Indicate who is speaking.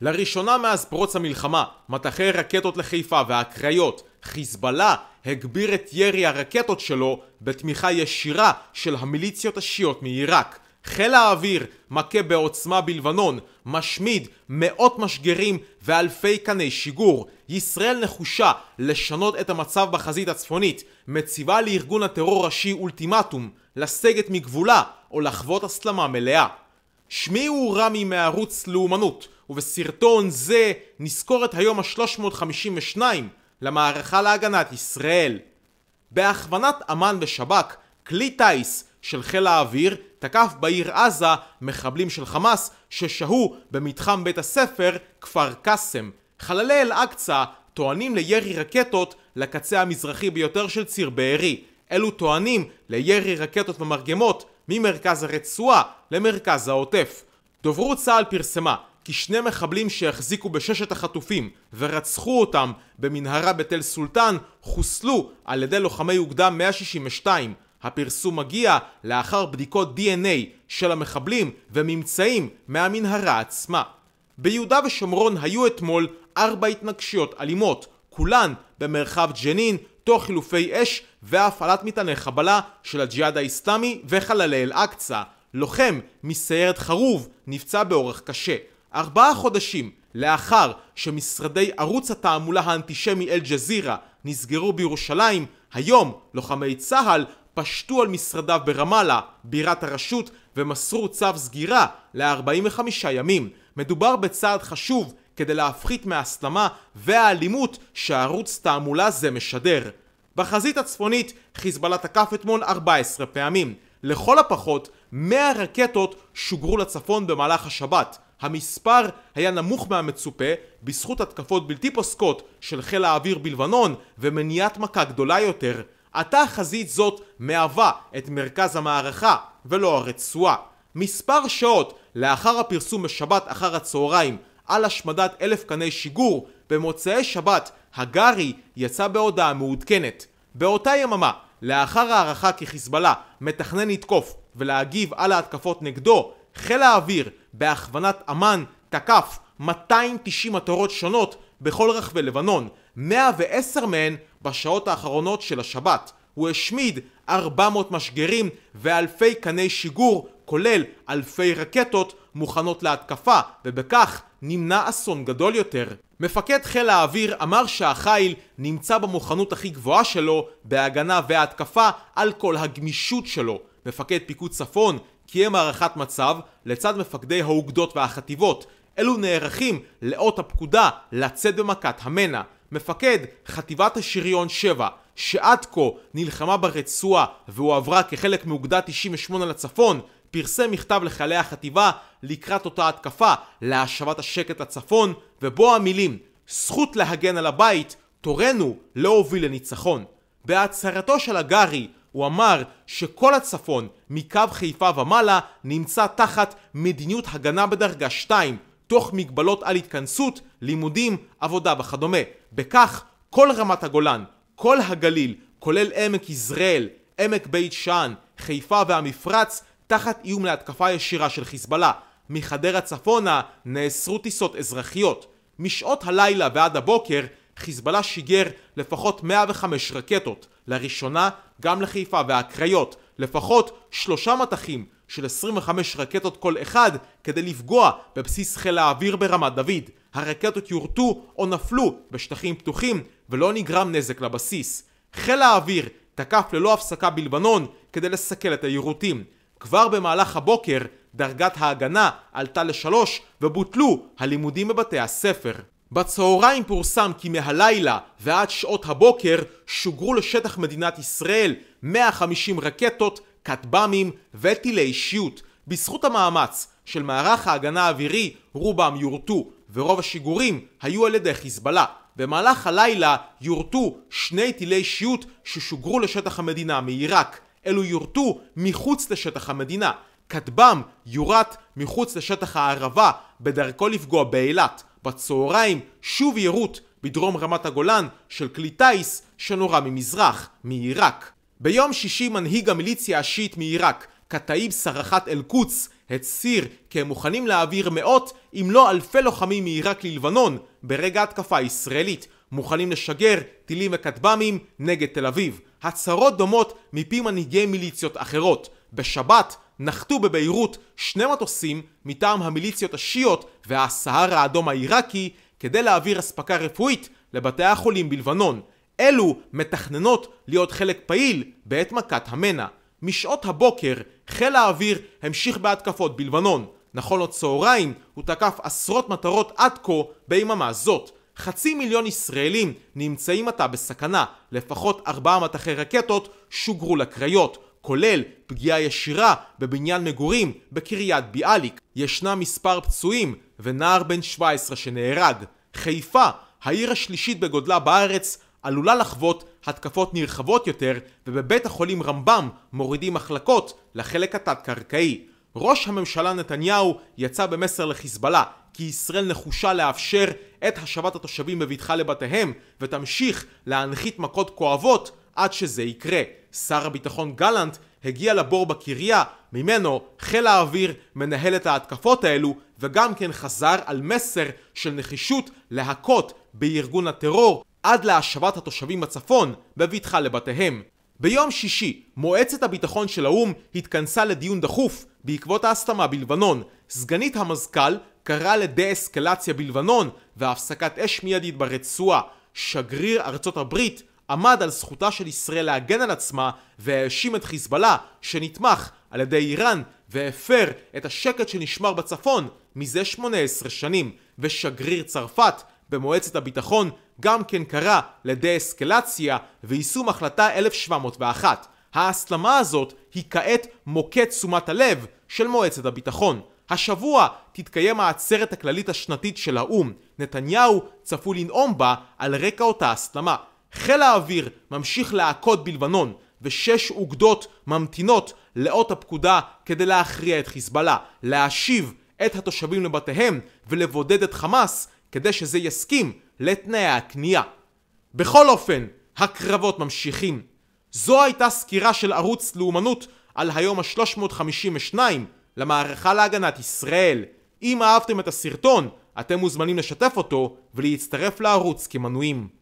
Speaker 1: לראשונה מאז פרוץ המלחמה, מטחי רקטות לחיפה והקריות, חיזבאללה הגביר את ירי הרקטות שלו בתמיכה ישירה של המיליציות השיעות מעיראק. חיל האוויר מכה בעוצמה בלבנון, משמיד מאות משגרים ואלפי קני שיגור. ישראל נחושה לשנות את המצב בחזית הצפונית, מציבה לארגון הטרור ראשי אולטימטום, לסגת מגבולה או לחוות הסלמה מלאה. שמי הוא רמי מערוץ לאומנות, ובסרטון זה נזכור את היום ה-352 למערכה להגנת ישראל. בהכוונת אמ"ן ושב"כ, כלי טיס של חיל האוויר תקף בעיר עזה מחבלים של חמאס ששהו במתחם בית הספר כפר קאסם. חללי אל-אקצא טוענים לירי רקטות לקצה המזרחי ביותר של ציר בארי. אלו טוענים לירי רקטות ומרגמות ממרכז הרצועה למרכז העוטף. דוברות צה"ל פרסמה כי שני מחבלים שהחזיקו בששת החטופים ורצחו אותם במנהרה בתל סולטן חוסלו על ידי לוחמי אוגדה 162. הפרסום מגיע לאחר בדיקות DNA של המחבלים וממצאים מהמנהרה עצמה. ביהודה ושומרון היו אתמול ארבע התנגשויות אלימות, כולן במרחב ג'נין, תוך חילופי אש והפעלת מטעני חבלה של הג'יהאד האיסלאמי וחללי אל-אקצא. לוחם מסיירת חרוב נפצע באורח קשה. ארבעה חודשים לאחר שמשרדי ערוץ התעמולה האנטישמי אל-ג'זירה נסגרו בירושלים, היום לוחמי צה"ל פשטו על משרדיו ברמאללה, בירת הרשות, ומסרו צו סגירה ל-45 ימים. מדובר בצעד חשוב כדי להפחית מההסלמה והאלימות שערוץ תעמולה זה משדר. בחזית הצפונית חיזבאללה תקף אתמול 14 פעמים. לכל הפחות 100 רקטות שוגרו לצפון במהלך השבת. המספר היה נמוך מהמצופה בזכות התקפות בלתי פוסקות של חיל האוויר בלבנון ומניעת מכה גדולה יותר. עתה חזית זאת מהווה את מרכז המערכה ולא הרצועה. מספר שעות לאחר הפרסום בשבת אחר הצהריים על השמדת אלף קני שיגור, במוצאי שבת הגרי יצא בהודעה מעודכנת. באותה יממה, לאחר הערכה כי חיזבאללה מתכנן לתקוף ולהגיב על ההתקפות נגדו, חיל האוויר בהכוונת אמ"ן תקף 290 מטרות שונות בכל רחבי לבנון, 110 מהן בשעות האחרונות של השבת. הוא השמיד 400 משגרים ואלפי קני שיגור, כולל אלפי רקטות מוכנות להתקפה, ובכך נמנע אסון גדול יותר. מפקד חיל האוויר אמר שהחיל נמצא במוכנות הכי גבוהה שלו בהגנה והתקפה על כל הגמישות שלו. מפקד פיקוד צפון קיים הערכת מצב לצד מפקדי האוגדות והחטיבות. אלו נערכים לאות הפקודה לצאת במכת המנע. מפקד חטיבת השריון 7, שעד כה נלחמה ברצועה והועברה כחלק מאוגדה 98 לצפון, פרסם מכתב לחיילי החטיבה לקראת אותה התקפה להשבת השקט לצפון, ובו המילים זכות להגן על הבית, תורנו להוביל לא לניצחון. בהצהרתו של הגארי הוא אמר שכל הצפון מקו חיפה ומעלה נמצא תחת מדיניות הגנה בדרגה 2 תוך מגבלות על התכנסות, לימודים, עבודה וכדומה. בכך כל רמת הגולן, כל הגליל, כולל עמק יזרעאל, עמק בית שאן, חיפה והמפרץ, תחת איום להתקפה ישירה של חיזבאללה. מחדרה צפונה נאסרו טיסות אזרחיות. משעות הלילה ועד הבוקר חיזבאללה שיגר לפחות 105 רקטות, לראשונה גם לחיפה והקריות, לפחות שלושה מטחים של 25 רקטות כל אחד כדי לפגוע בבסיס חיל האוויר ברמת דוד. הרקטות יורטו או נפלו בשטחים פתוחים ולא נגרם נזק לבסיס. חיל האוויר תקף ללא הפסקה בלבנון כדי לסכל את היירוטים. כבר במהלך הבוקר דרגת ההגנה עלתה לשלוש ובוטלו הלימודים בבתי הספר. בצהריים פורסם כי מהלילה ועד שעות הבוקר שוגרו לשטח מדינת ישראל 150 רקטות, כטב"מים וטילי שיוט. בזכות המאמץ של מערך ההגנה האווירי רובם יורטו ורוב השיגורים היו על ידי חיזבאללה. במהלך הלילה יורטו שני טילי שיוט ששוגרו לשטח המדינה מעיראק. אלו יורטו מחוץ לשטח המדינה. כטב"ם יורט מחוץ לשטח הערבה בדרכו לפגוע באילת. בצהריים שוב יירוט בדרום רמת הגולן של כלי טיס שנורה ממזרח, מעיראק. ביום שישי מנהיג המיליציה השיעית מעיראק, קטאיב סרחת אל קוץ הצהיר כי הם מוכנים להעביר מאות אם לא אלפי לוחמים מעיראק ללבנון ברגע התקפה ישראלית, מוכנים לשגר טילים וכטב"מים נגד תל אביב. הצהרות דומות מפי מנהיגי מיליציות אחרות. בשבת נחתו בביירות שני מטוסים מטעם המיליציות השיעות והסהר האדום העיראקי כדי להעביר אספקה רפואית לבתי החולים בלבנון. אלו מתכננות להיות חלק פעיל בעת מכת המנע. משעות הבוקר חיל האוויר המשיך בהתקפות בלבנון. נכון לצהריים הוא תקף עשרות מטרות עד כה ביממה זאת. חצי מיליון ישראלים נמצאים עתה בסכנה, לפחות ארבעה מטחי רקטות שוגרו לקריות. כולל פגיעה ישירה בבניין מגורים בקריית ביאליק. ישנה מספר פצועים ונער בן 17 שנהרג. חיפה, העיר השלישית בגודלה בארץ, עלולה לחוות התקפות נרחבות יותר, ובבית החולים רמב"ם מורידים מחלקות לחלק התת-קרקעי. ראש הממשלה נתניהו יצא במסר לחיזבאללה כי ישראל נחושה לאפשר את השבת התושבים בבטחה לבתיהם ותמשיך להנחית מכות כואבות עד שזה יקרה. שר הביטחון גלנט הגיע לבור בקריה, ממנו חיל האוויר מנהל את ההתקפות האלו, וגם כן חזר על מסר של נחישות להכות בארגון הטרור עד להשבת התושבים בצפון בבטחה לבתיהם. ביום שישי, מועצת הביטחון של האו"ם התכנסה לדיון דחוף בעקבות ההסתמה בלבנון. סגנית המזכ"ל קראה לדה-אסקלציה בלבנון והפסקת אש מיידית ברצועה. שגריר ארצות הברית עמד על זכותה של ישראל להגן על עצמה והאשים את חיזבאללה שנתמך על ידי איראן והפר את השקט שנשמר בצפון מזה 18 שנים ושגריר צרפת במועצת הביטחון גם כן קרא לדה-אסקלציה ויישום החלטה 1701. ההסלמה הזאת היא כעת מוקד תשומת הלב של מועצת הביטחון. השבוע תתקיים העצרת הכללית השנתית של האו"ם. נתניהו צפוי לנאום בה על רקע אותה הסלמה. חיל האוויר ממשיך להכות בלבנון ושש אוגדות ממתינות לאות הפקודה כדי להכריע את חיזבאללה, להשיב את התושבים לבתיהם ולבודד את חמאס כדי שזה יסכים לתנאי הקנייה. בכל אופן, הקרבות ממשיכים. זו הייתה סקירה של ערוץ לאומנות על היום ה-352 למערכה להגנת ישראל. אם אהבתם את הסרטון, אתם מוזמנים לשתף אותו ולהצטרף לערוץ כמנויים.